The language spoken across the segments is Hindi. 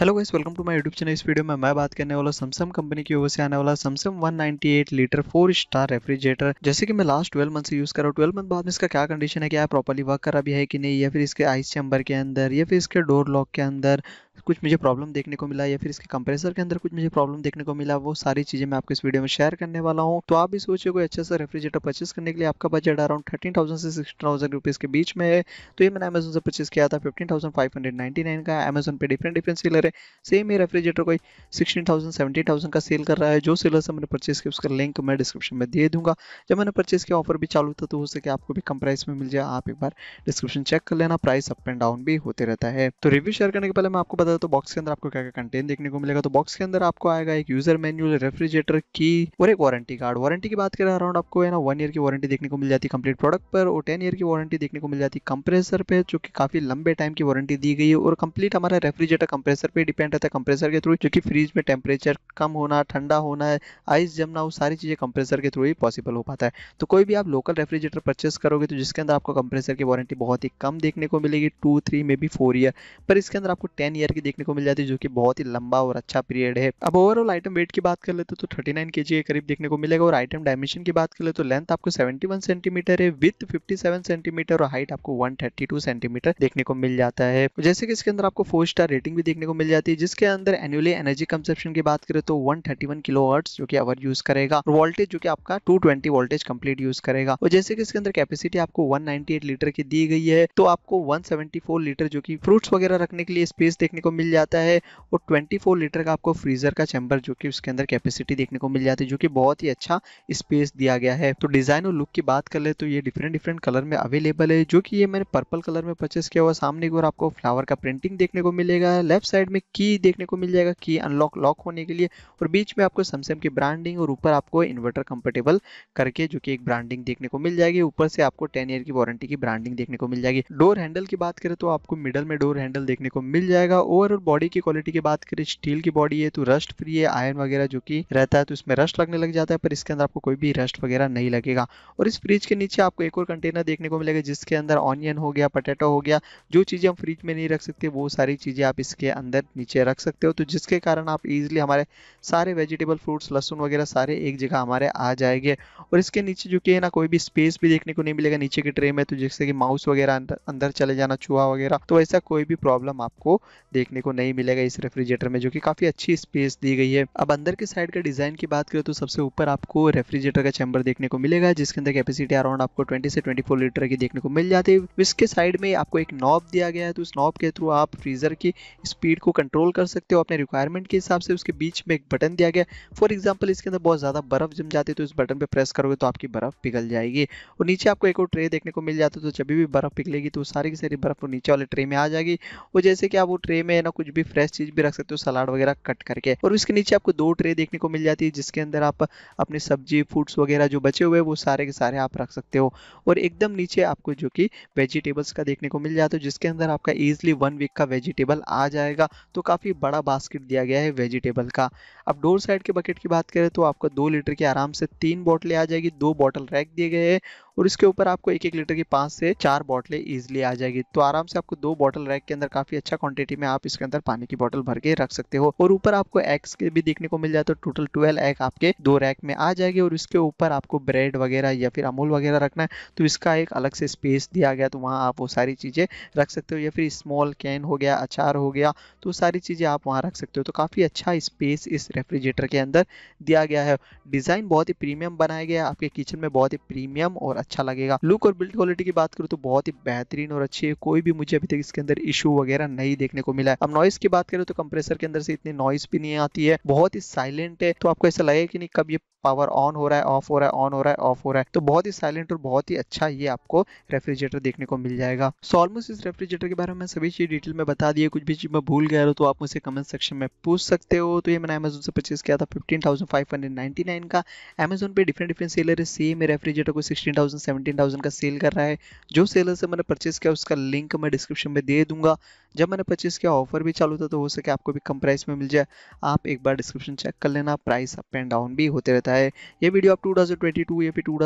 Hello guys welcome to my YouTube channel इस वीडियो में मैं बात करने वाला सैमसंग कंपनी की ओर से आने वाला Samsung 198 litre four star refrigerator जैसे कि मैं लास्ट 12 मंथ से यूज कर रहा हूँ 12 मंथ बाद में इसका क्या कंडीशन है क्या प्रॉपर्ली वर्क कर रहा है कि नहीं या फिर इसके आइस चैम्बर के अंदर या फिर इसके डोर लॉक के अंदर कुछ मुझे प्रॉब्लम देखने को मिला या फिर इसके कंप्रेसर के अंदर कुछ मुझे प्रॉब्लम देखने को मिला वो सारी चीज़ें मैं आपको इस वीडियो में शेयर करने वाला हूँ तो आप भी सोचिए कोई अच्छा सा रेफ्रिजरेटर परचेस करने के लिए आपका बजट अराउंड थर्टीन थाउजेंड से सिक्सटीन थाउजेंड रुपीज़ के बीच में है तो ये मैंने अमेजन से परचेस किया था fifteen thousand five hundred ninety nine का अमेजोन पे डिफरेंट डिफरेंट सेलर है सेम ही रेफ्रिजरेटर कोई सिक्सटीन थाउजेंड सेवेंटी थाउजेंड का सेल कर रहा है जो सेलर से मैंने परचेस किया उसका लिंक मैं डिस्क्रिप्शन में दे दूंगा जब मैंने परचेस किया ऑफर भी चालू था तो हो सके आपको भी कम प्राइस में मिल जाए आप एक बार डिस्क्रिप्शन चेक कर लेना प्राइस अप एंड डाउन भी होते रहता है तो रिव्यू शेयर करने के पहले मैं आपको बता है तो बॉक्स के अंदर आपको क्या क्या कंटेंट देखने को मिलेगा तो बॉक्स के अंदर आपको आएगा एक यूजर मैनुअल रेफ्रिजरेटर की और एक वारंटी कार्ड वारंटी की बात करें अराउंड आपको है ना वन ईयर की वारंटी देखने को मिल जाती है कंप्लीट प्रोडक्ट पर और टेन ईयर की वारंटी देखने को मिल जाती है कंप्रेसर पर जो कि काफी लंबे टाइम की वारंटी दी गई है और कंप्लीट हमारा रेफ्रिजरेटर कंप्रेसर पर डिपेंड रहता है कंप्रेसर के थ्रू जो कि फ्रिज में टेम्परेचर कम होना ठंडा होना है आइस जमना वो सारी चीज़ें कंप्रेसर के थ्रू ही पॉसिबल हो पाता है तो कोई भी आप लोकल रेफ्रिजरेटर परचेस करोगे तो जिसके अंदर आपको कंप्रेसर की वारंटी बहुत ही कम देखने को मिलेगी two three maybe four year ईयर पर इसके अंदर आपको टेन ईयर की देखने को मिल जाती है जो कि बहुत ही लंबा और अच्छा पीरियड है अब ओवरऑल आइटम वेट की बात कर लेते तो थर्टी तो नाइन के जी करीब देखने को मिलेगा और आइटम डायमेंशन की बात कर ले तो लेंथ आपको सेवेंटी वन सेंटीमीटर है विथ फिफ्टी सेवन सेंटीमीटर और हाइट आपको वन थर्टी टू सेंटीमीटर देखने को मिल जाता है जैसे कि इसके अंदर आपको फोर स्टार रेटिंग भी देखने को मिल जाती है जिसके अंदर एनुअली एनर्जी कंसेप्शन की बात करें तो one thirty one kilo hertz जो की अवर यूज करेगा और वोल्टेज जो की आपका two twenty voltage complete use करेगा और जैसे कि इसके अंदर कैपेसिटी आपको वन नाइनटी एट लीटर की दी गई है तो आपको वन सेवेंटी फोर लीटर जो की फ्रूट्स वगैरह रखने के लिए स्पेस देखने को मिल जाता है और 24 लीटर का आपको फ्रीज़र का चैम्बर जो कि उसके अंदर कैपेसिटी देखने को मिल जाती है जो कि बहुत ही अच्छा स्पेस दिया गया है तो डिज़ाइन और लुक की बात कर ले तो ये डिफरेंट डिफरेंट कलर में अवेलेबल है जो कि ये मैंने पर्पल कलर में परचेस किया हुआ सामने की ओर आपको फ्लावर का प्रिंटिंग देखने को मिलेगा लेफ्ट साइड में की देखने को मिल जाएगा की अनलॉक लॉक होने के लिए और बीच में आपको सैमसंग की ब्रांडिंग और ऊपर आपको इन्वर्टर कंफर्टेबल करके जो की एक ब्रांडिंग देखने को मिल जाएगी ऊपर से आपको टेन ईयर की वारंटी की ब्रांडिंग देखने को मिल जाएगी डोर हैंडल की बात करें तो आपको मिडल में डोर हैंडल देखने को मिल जाएगा ओवरऑल बॉडी की क्वालिटी की बात करें स्टील की बॉडी है तो रस्ट फ्री है आयरन वगैरह जो कि रहता है तो इसमें रस्ट लगने लग जाता है पर इसके अंदर आपको कोई भी रस्ट वगैरह नहीं लगेगा और इस फ्रिज के नीचे आपको एक और कंटेनर देखने को मिलेगा जिसके अंदर ऑनियन हो गया पटेटो हो गया जो चीज़ें हम फ्रिज में नहीं रख सकते वो सारी चीज़ें आप इसके अंदर नीचे रख सकते हो तो जिसके कारण आप इजिली हमारे सारे वेजिटेबल फ्रूट्स लहसुन वगैरह सारे एक जगह हमारे आ जाएंगे और इसके नीचे जो कि है ना कोई भी स्पेस भी देखने को नहीं मिलेगा नीचे के ट्रे में तो जैसे कि माउस वगैरह अंदर चले जाना चूहा वगैरह तो ऐसा कोई भी प्रॉब्लम आपको देख देखने को नहीं मिलेगा इस रेफ्रिजरेटर में जो कि काफी अच्छी स्पेस दी गई है अब अंदर के साइड का डिजाइन की बात करें तो सबसे ऊपर आपको रेफ्रिजरेटर का चैम्बर देखने को मिलेगा जिसके अंदर कैपेसिटी अराउंड आपको ट्वेंटी से ट्वेंटी लीटर की देखने को मिल जाती है इसके साइड में आपको एक नॉब दिया गया है तो उस नॉब के थ्रू आप फ्रीजर की स्पीड को कंट्रोल कर सकते हो अपने रिक्वायरमेंट के हिसाब से उसके बीच में एक बटन दिया गया फॉर एग्जाम्पल इसके अंदर बहुत ज्यादा बर्फ जम जाती है तो इस बटन पर प्रेस करोगे तो आपकी बर्फ पिघल जाएगी और नीचे आपको एक और ट्रे देखने को मिल जाता है तो जब भी बर्फ पिघलेगी तो सारी की सारी बर्फ नीचे वाले ट्रे में आ जाएगी और जैसे कि आप वो ट्रे में ना कुछ भी फ्रेश चीज भी रख सकते हो सलाड वगैरह कट करके और उसके नीचे आपको दो ट्रे देखने को मिल जाती है जिसके अंदर आप अपनी सब्जी फ्रूट्स वगैरह जो बचे हुए वो सारे के सारे आप रख सकते हो और एकदम नीचे आपको जो कि वेजिटेबल्स का देखने को मिल जाता है जिसके अंदर आपका ईजिली वन वीक का वेजिटेबल आ जाएगा तो काफ़ी बड़ा बास्केट दिया गया है वेजिटेबल का अब डोर साइड के बकेट की बात करें तो आपको दो लीटर की आराम से तीन बोटलें आ जाएगी दो बॉटल रैक दिए गए हैं और इसके ऊपर आपको एक एक लीटर की पाँच से चार बॉटलें ईजिली आ जाएगी तो आराम से आपको दो बॉटल रैक के अंदर काफी अच्छा क्वांटिटी में आप इसके अंदर पानी की बॉटल भर के रख सकते हो और ऊपर आपको एग्स के भी देखने को मिल जाए तो टोटल ट्वेल्व एग आपके दो रैक में आ जाएगी और इसके ऊपर आपको ब्रेड वगैरह या फिर अमूल वगैरह रखना है तो इसका एक अलग से स्पेस दिया गया तो वहाँ आप वो सारी चीज़ें रख सकते हो या फिर स्मॉल कैन हो गया अचार हो गया तो सारी चीज़ें आप वहाँ रख सकते हो तो काफ़ी अच्छा स्पेस इस रेफ्रिजरेटर के अंदर दिया गया है डिज़ाइन बहुत ही प्रीमियम बनाया गया है आपके किचन में बहुत ही प्रीमियम और अच्छा लगेगा लुक और बिल्ड क्वालिटी की बात करूँ तो बहुत ही बेहतरीन और अच्छी है कोई भी मुझे अभी तक इसके अंदर इशू वगैरह नहीं देखने को मिला है अब नॉइस की बात करें तो कंप्रेसर के अंदर से इतनी नॉइस भी नहीं आती है बहुत ही साइलेंट है तो आपको ऐसा लगेगा कि नहीं कब ये पावर ऑन हो रहा है ऑफ हो रहा है ऑन हो रहा है ऑफ हो रहा है तो बहुत ही साइलेंट और बहुत ही अच्छा ये आपको रेफ्रिजरेटर देखने को मिल जाएगा सो ऑलमोस्ट इस रेफ्रिजरेटर के बारे में सभी चीज डिटेल में बता दिए कुछ भी चीज में भूल गया तो आप मुझे कमेंट सेक्शन में पूछ सकते हो तो ये मैंने अमेजोन से परचेज किया था fifteen thousand five hundred nine का अमेजोन पे डिफरेंट डिफरेंट सेलर है सेम रेफ्रिजरेटर को सिक्सटीन थाउजेंड सेवेंटीन थाउजेंड का सेल कर रहा है जो सेलर से मैंने परचेस किया उसका लिंक मैं डिस्क्रिप्शन में दे दूंगा जब मैंने परचेस किया ऑफर भी चालू था तो हो सके आपको भी कम प्राइस में मिल जाए आप एक बार डिस्क्रिप्शन चेक कर लेना प्राइस अप एंड डाउन भी होते रहता है ये वीडियो आप टू या फिर टू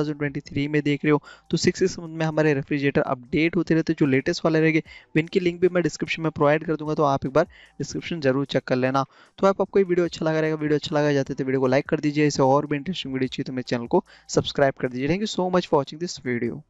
में देख रहे हो तो सिक्स मंथ में हमारे रेफ्रिजरेटर अपडेट होते रहते जो लेटेस्ट वाले रहेंगे इनकी लिंक भी मैं डिस्क्रिप्शन में प्रोवाइड कर दूंगा तो आप एक बार डिस्क्रिप्शन जरूर चेक कर लेना तो आप आपको वीडियो अच्छा लगा रहेगा वीडियो अच्छा लगा जाते तो वीडियो को लाइक कर दीजिए ऐसे और भी इंटरेस्टिंग वीडियो चाहिए तो मेरे चैनल को सब्सक्राइब कर दीजिए thank you so much for watching this video.